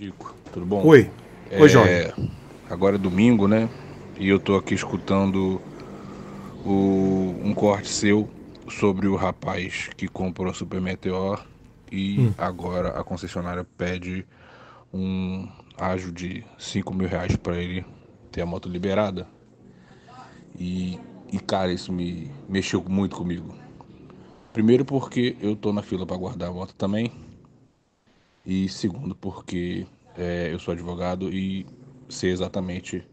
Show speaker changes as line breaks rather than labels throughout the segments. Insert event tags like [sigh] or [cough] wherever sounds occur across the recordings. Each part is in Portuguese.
Chico, tudo bom? Oi. É, Oi, Jorge. Agora é domingo, né? E eu tô aqui escutando o, um corte seu sobre o rapaz que comprou a Super Meteor e hum. agora a concessionária pede um ágio de 5 mil reais para ele ter a moto liberada. E, e cara, isso me mexeu muito comigo. Primeiro porque eu tô na fila para guardar a moto também e segundo, porque é, eu sou advogado e sei exatamente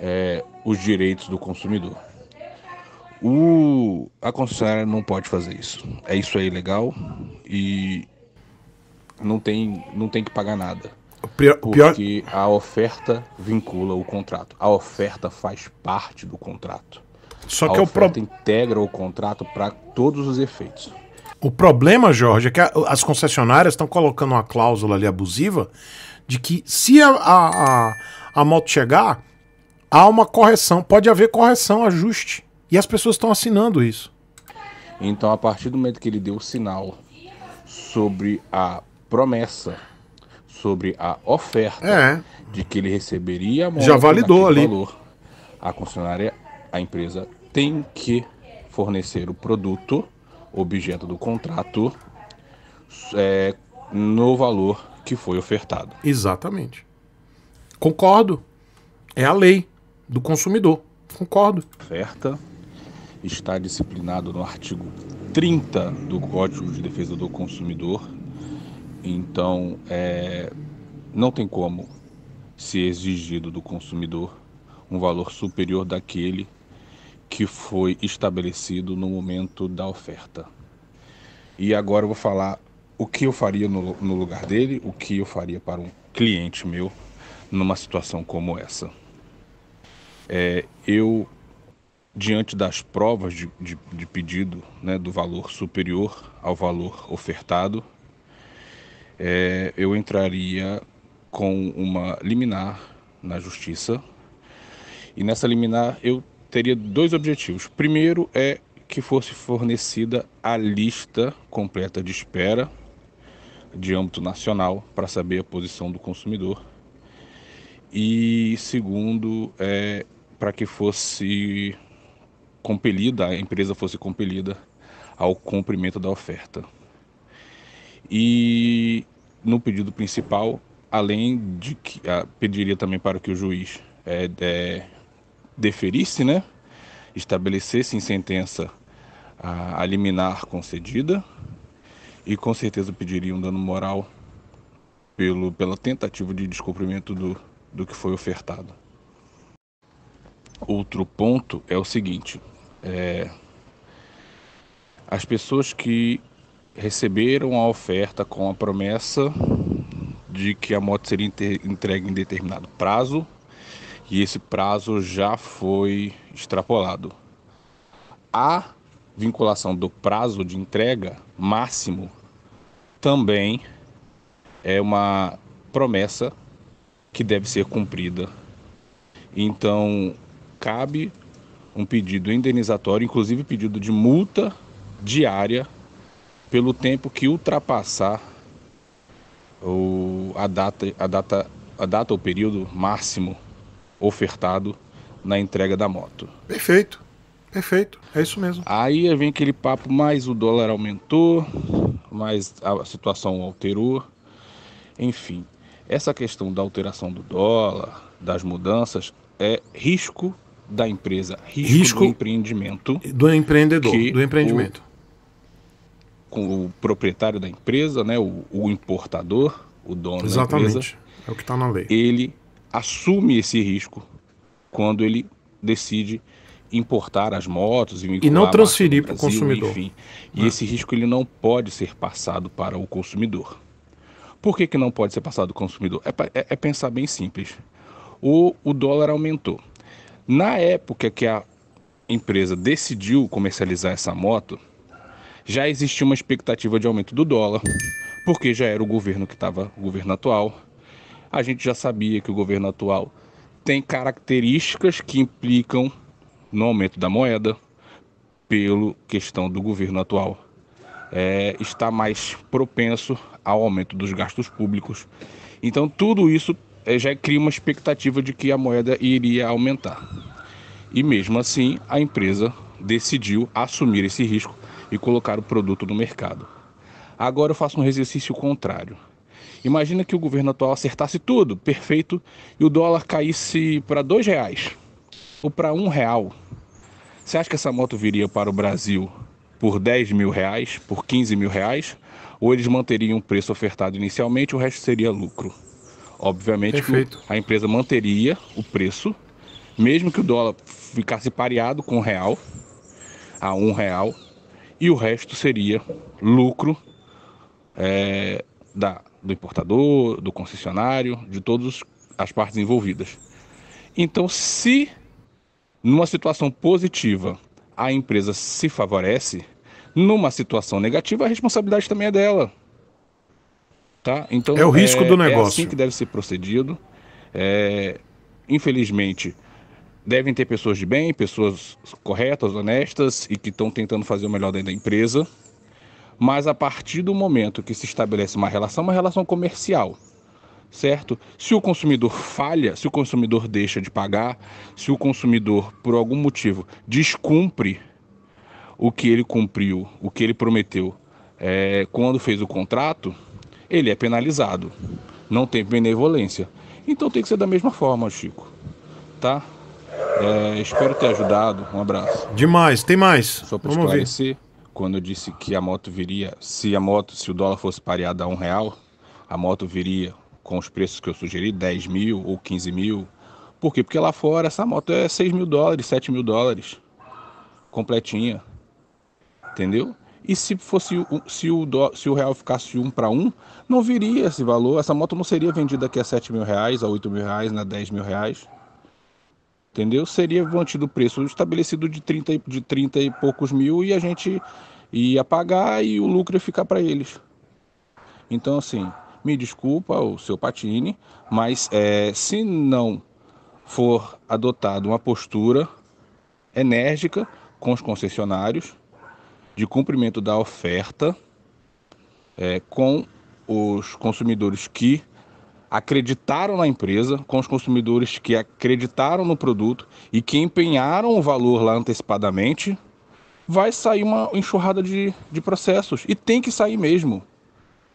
é, os direitos do consumidor. O, a concessionária não pode fazer isso. É isso aí é legal e não tem, não tem que pagar nada. Pior, porque pior... a oferta vincula o contrato. A oferta faz parte do contrato. Só a que a é oferta pro... integra o contrato para todos os efeitos.
O problema, Jorge, é que a, as concessionárias estão colocando uma cláusula ali abusiva de que se a, a, a, moto chegar, há uma correção, pode haver correção, ajuste. E as pessoas estão assinando isso.
Então, a partir do momento que ele deu o sinal sobre a promessa, sobre a oferta é. de que ele receberia a moto, já validou ali. Valor, a concessionária, a empresa tem que fornecer o produto objeto do contrato é, no valor que foi ofertado. Exatamente. Concordo. É a lei do consumidor. Concordo. Oferta está disciplinado no artigo 30 do Código de Defesa do Consumidor. Então, é, não tem como ser exigido do consumidor um valor superior daquele que foi estabelecido no momento da oferta. E agora eu vou falar o que eu faria no, no lugar dele, o que eu faria para um cliente meu numa situação como essa. É, eu, diante das provas de, de, de pedido né, do valor superior ao valor ofertado, é, eu entraria com uma liminar na justiça. E nessa liminar eu teria dois objetivos. Primeiro é que fosse fornecida a lista completa de espera de âmbito nacional para saber a posição do consumidor. E segundo é para que fosse compelida, a empresa fosse compelida ao cumprimento da oferta. E no pedido principal, além de que ah, pediria também para que o juiz é, é, deferisse, né, estabelecesse em sentença a, a liminar concedida e com certeza pediria um dano moral pelo, pela tentativa de descumprimento do, do que foi ofertado. Outro ponto é o seguinte: é, as pessoas que receberam a oferta com a promessa de que a moto seria entregue em determinado prazo e esse prazo já foi extrapolado. A vinculação do prazo de entrega máximo também é uma promessa que deve ser cumprida. Então, cabe um pedido indenizatório, inclusive pedido de multa diária pelo tempo que ultrapassar o, a, data, a, data, a data ou período máximo ofertado na entrega da moto. Perfeito, perfeito, é isso mesmo. Aí vem aquele papo, mais o dólar aumentou, mais a situação alterou, enfim. Essa questão da alteração do dólar, das mudanças, é risco da empresa, risco, risco do empreendimento. Do empreendedor, do empreendimento. O, com o proprietário da empresa, né, o, o importador, o dono Exatamente. da empresa. Exatamente, é o que está na lei. Ele assume esse risco quando ele decide importar as motos e, e não transferir para o consumidor. Enfim. E esse risco ele não pode ser passado para o consumidor. Por que, que não pode ser passado para o consumidor? É, é, é pensar bem simples. O, o dólar aumentou. Na época que a empresa decidiu comercializar essa moto, já existia uma expectativa de aumento do dólar, porque já era o governo que estava, o governo atual, a gente já sabia que o governo atual tem características que implicam no aumento da moeda, pelo questão do governo atual. É, está mais propenso ao aumento dos gastos públicos. Então, tudo isso é, já cria uma expectativa de que a moeda iria aumentar. E mesmo assim, a empresa decidiu assumir esse risco e colocar o produto no mercado. Agora eu faço um exercício contrário. Imagina que o governo atual acertasse tudo, perfeito, e o dólar caísse para dois reais ou para um real. Você acha que essa moto viria para o Brasil por 10 mil reais, por 15 mil reais? Ou eles manteriam o preço ofertado inicialmente, o resto seria lucro? Obviamente que a empresa manteria o preço, mesmo que o dólar ficasse pareado com o real, a um real, e o resto seria lucro é, da do importador, do concessionário, de todas as partes envolvidas. Então, se numa situação positiva a empresa se favorece, numa situação negativa a responsabilidade também é dela. Tá? Então, é o risco é, do negócio. É assim que deve ser procedido. É, infelizmente, devem ter pessoas de bem, pessoas corretas, honestas e que estão tentando fazer o melhor dentro da empresa, mas a partir do momento que se estabelece uma relação, uma relação comercial, certo? Se o consumidor falha, se o consumidor deixa de pagar, se o consumidor, por algum motivo, descumpre o que ele cumpriu, o que ele prometeu é, quando fez o contrato, ele é penalizado. Não tem benevolência. Então tem que ser da mesma forma, Chico. Tá? É, espero ter ajudado. Um abraço. Demais, tem mais. Só para esclarecer. Ver quando eu disse que a moto viria, se a moto, se o dólar fosse pareado a um real, a moto viria com os preços que eu sugeri, 10 mil ou 15 mil. Por quê? Porque lá fora essa moto é 6 mil dólares, 7 mil dólares, completinha, entendeu? E se fosse se o, do, se o real ficasse um para um, não viria esse valor. Essa moto não seria vendida aqui a 7 mil reais, a 8 mil reais, a 10 mil reais entendeu? Seria mantido o preço estabelecido de 30, de 30 e poucos mil e a gente ia pagar e o lucro ia ficar para eles. Então, assim, me desculpa o seu Patini, mas é, se não for adotada uma postura enérgica com os concessionários de cumprimento da oferta é, com os consumidores que acreditaram na empresa, com os consumidores que acreditaram no produto e que empenharam o valor lá antecipadamente, vai sair uma enxurrada de, de processos. E tem que sair mesmo.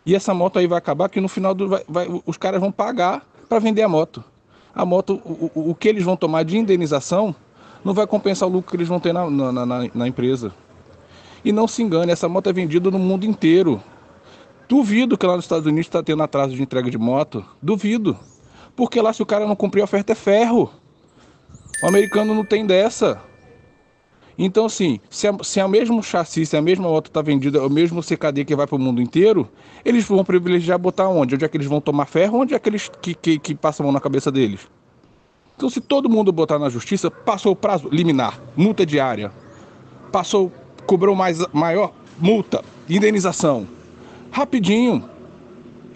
E essa moto aí vai acabar que no final do, vai, vai, os caras vão pagar para vender a moto. A moto, o, o, que eles vão tomar de indenização não vai compensar o lucro que eles vão ter na, na, na, na empresa. E não se engane, essa moto é vendida no mundo inteiro. Duvido que lá nos Estados Unidos está tendo atraso de entrega de moto. Duvido. Porque lá, se o cara não cumprir a oferta, é ferro. O americano não tem dessa. Então, assim, se é, se o mesmo chassi, se a mesma moto está vendida, é o mesmo CKD que vai para o mundo inteiro, eles vão privilegiar botar onde? Onde é que eles vão tomar ferro? Onde é que eles que, que, que passam a mão na cabeça deles? Então, se todo mundo botar na justiça, passou o prazo liminar, multa diária, passou, cobrou mais, maior multa, indenização. Rapidinho.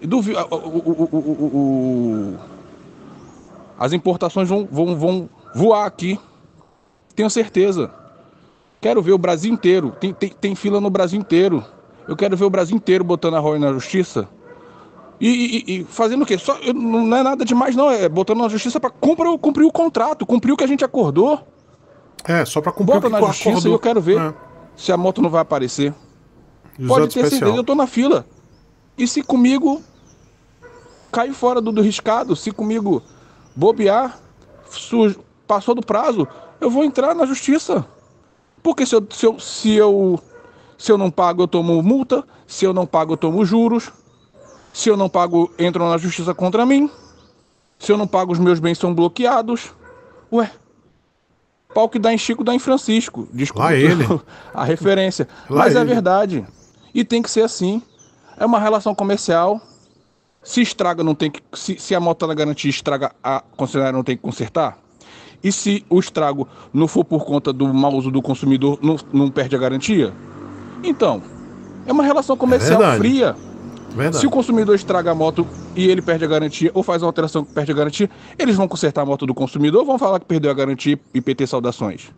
o, o, o, as importações vão, vão, vão voar aqui. Tenho certeza. Quero ver o Brasil inteiro. Tem, tem, tem fila no Brasil inteiro. Eu quero ver o Brasil inteiro botando a Roy na justiça. E, e, e, fazendo o quê? Só, não é nada demais, não. É botando na justiça para cumprir, cumprir o contrato, cumprir o que a gente acordou. É, só para cumprir Bota o que na justiça acordou. e eu quero ver é. se a moto não vai aparecer. Os Pode ter especial. certeza, eu tô na fila. E se comigo cair fora do, do riscado, se comigo bobear, sujo, passou do prazo, eu vou entrar na justiça. Porque se eu, se eu, se eu, se eu não pago, eu tomo multa. Se eu não pago, eu tomo juros. Se eu não pago, entram na justiça contra mim. Se eu não pago, os meus bens são bloqueados. Ué, pau que dá em Chico dá em Francisco. Desculpa ele. [laughs] a referência. Lá Mas é ele. é verdade. E tem que ser assim. É uma relação comercial. Se estraga, não tem que. Se, se a moto tá na garantia estraga, a concessionária não tem que consertar. E se o estrago não for por conta do mau uso do consumidor, não, não perde a garantia? Então, é uma relação é comercial é fria. Verdade. Se o consumidor estraga a moto e ele perde a garantia, ou faz uma alteração que perde a garantia, eles vão consertar a moto do consumidor ou vão falar que perdeu a garantia e PT saudações?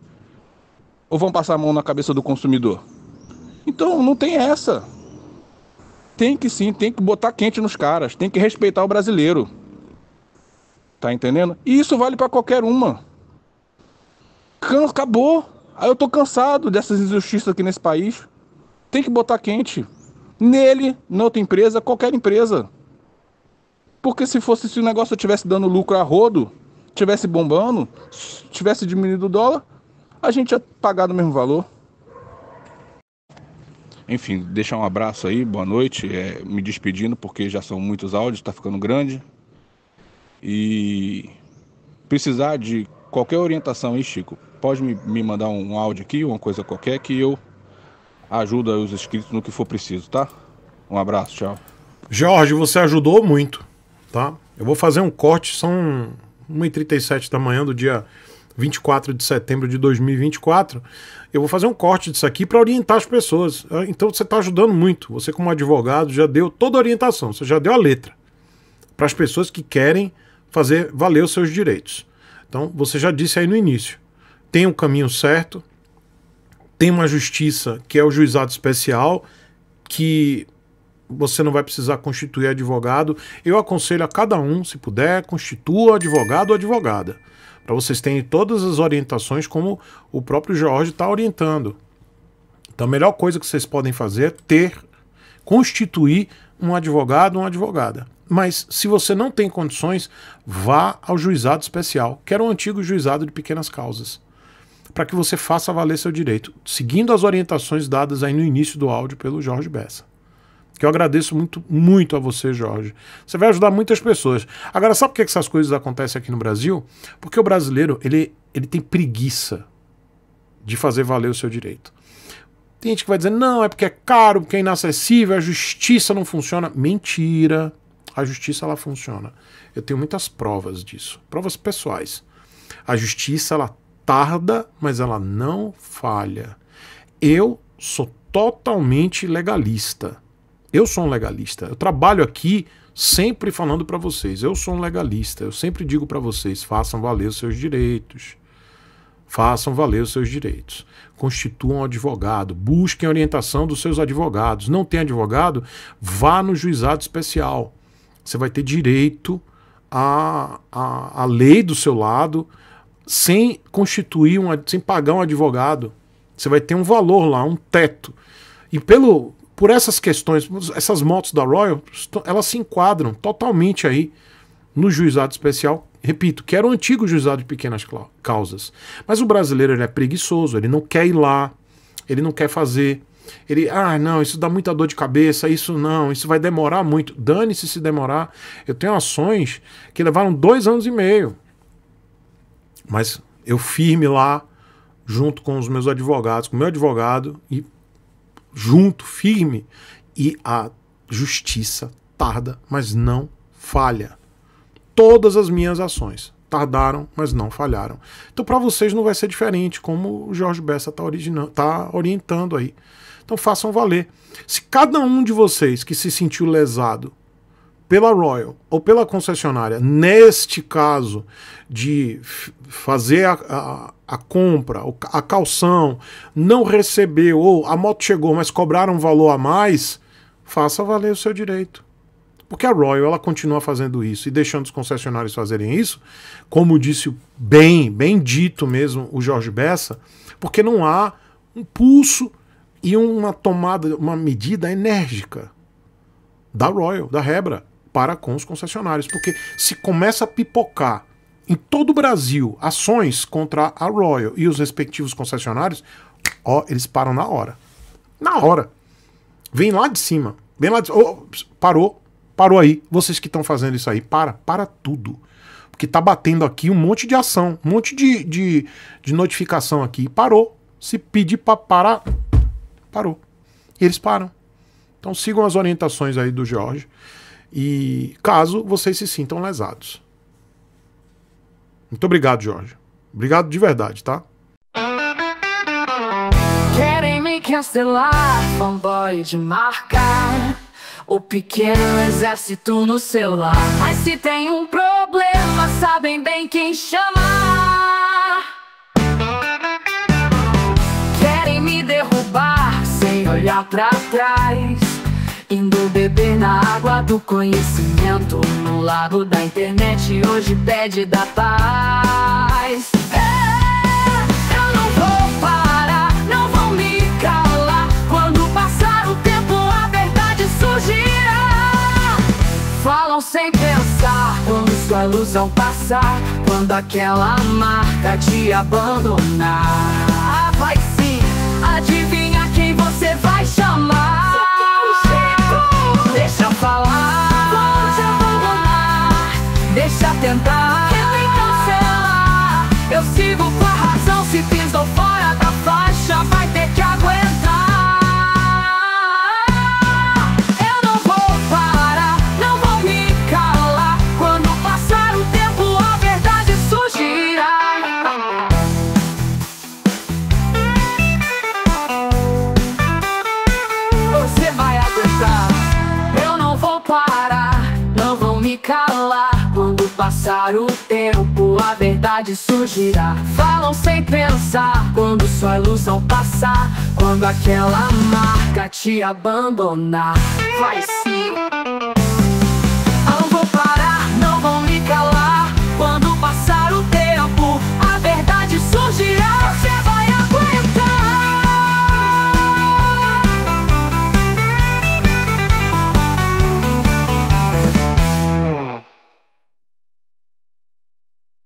Ou vão passar a mão na cabeça do consumidor? Então não tem essa. Tem que sim, tem que botar quente nos caras, tem que respeitar o brasileiro. Tá entendendo? E isso vale para qualquer uma. Acabou. Aí eu tô cansado dessas injustiças aqui nesse país. Tem que botar quente. Nele, na outra empresa, qualquer empresa. Porque se fosse se o negócio tivesse dando lucro a rodo, tivesse bombando, tivesse diminuído o dólar, a gente ia pagar no mesmo valor. Enfim, deixar um abraço aí, boa noite. É, me despedindo porque já são muitos áudios, está ficando grande. E precisar de qualquer orientação aí, Chico, pode me, me mandar um áudio aqui, uma coisa qualquer, que eu ajudo os inscritos no que for preciso, tá? Um abraço, tchau. Jorge, você ajudou muito, tá? Eu vou
fazer um corte, são 1h37 da manhã do dia 24 de setembro de 2024, eu vou fazer um corte disso aqui para orientar as pessoas. Ah, então você está ajudando muito. Você, como advogado, já deu toda a orientação, você já deu a letra para as pessoas que querem fazer valer os seus direitos. Então você já disse aí no início: tem o um caminho certo, tem uma justiça que é o juizado especial, que você não vai precisar constituir advogado. Eu aconselho a cada um, se puder, constitua advogado ou advogada para vocês terem todas as orientações como o próprio Jorge está orientando. Então, a melhor coisa que vocês podem fazer é ter, constituir um advogado ou uma advogada. Mas se você não tem condições, vá ao juizado especial, que era o um antigo juizado de pequenas causas, para que você faça valer seu direito, seguindo as orientações dadas aí no início do áudio pelo Jorge Bessa que eu agradeço muito, muito a você, Jorge. Você vai ajudar muitas pessoas. Agora, sabe por que essas coisas acontecem aqui no Brasil? Porque o brasileiro, ele, ele tem preguiça de fazer valer o seu direito. Tem gente que vai dizer, não, é porque é caro, porque é inacessível, a justiça não funciona. Mentira! A justiça, ela funciona. Eu tenho muitas provas disso, provas pessoais. A justiça, ela tarda, mas ela não falha. Eu sou totalmente legalista eu sou um legalista. Eu trabalho aqui sempre falando para vocês. Eu sou um legalista. Eu sempre digo para vocês: façam valer os seus direitos. Façam valer os seus direitos. Constituam um advogado. Busquem a orientação dos seus advogados. Não tem advogado? Vá no juizado especial. Você vai ter direito à, à, à lei do seu lado sem constituir um, sem pagar um advogado. Você vai ter um valor lá, um teto. E pelo por essas questões, essas motos da Royal, elas se enquadram totalmente aí no juizado especial. Repito, que era o antigo juizado de pequenas causas. Mas o brasileiro ele é preguiçoso, ele não quer ir lá, ele não quer fazer. Ele, ah, não, isso dá muita dor de cabeça, isso não, isso vai demorar muito. Dane-se se demorar. Eu tenho ações que levaram dois anos e meio. Mas eu firme lá, junto com os meus advogados, com o meu advogado, e junto, firme, e a justiça tarda, mas não falha. Todas as minhas ações tardaram, mas não falharam. Então, para vocês não vai ser diferente, como o Jorge Bessa está tá orientando aí. Então, façam valer. Se cada um de vocês que se sentiu lesado pela Royal ou pela concessionária, neste caso de fazer a, a, a, compra, a calção, não recebeu ou a moto chegou, mas cobraram um valor a mais, faça valer o seu direito. Porque a Royal ela continua fazendo isso e deixando os concessionários fazerem isso, como disse bem, bem dito mesmo o Jorge Bessa, porque não há um pulso e uma tomada, uma medida enérgica da Royal, da Rebra para com os concessionários, porque se começa a pipocar em todo o Brasil ações contra a Royal e os respectivos concessionários, ó, eles param na hora. Na hora. Vem lá de cima. Vem lá de oh, Parou. Parou aí. Vocês que estão fazendo isso aí, para. Para tudo. Porque tá batendo aqui um monte de ação, um monte de, de, de notificação aqui. Parou. Se pedir para parar, parou. E eles param. Então sigam as orientações aí do Jorge e caso vocês se sintam lesados. Muito obrigado, Jorge. Obrigado de verdade, tá?
Querem me cancelar, fanboy de marca O pequeno exército no celular Mas se tem um problema, sabem bem quem chamar Querem me derrubar, sem olhar pra trás Indo beber na água do conhecimento No lago da internet hoje pede da paz é, Eu não vou parar, não vou me calar Quando passar o tempo a verdade surgirá Falam sem pensar quando sua ilusão passar Quando aquela marca te abandonar falar Vou te abandonar Deixa tentar Tenta cancelar Eu sigo com a razão Se pisou fora tempo a verdade surgirá Falam sem pensar quando sua ilusão passar Quando aquela marca te abandonar Vai sim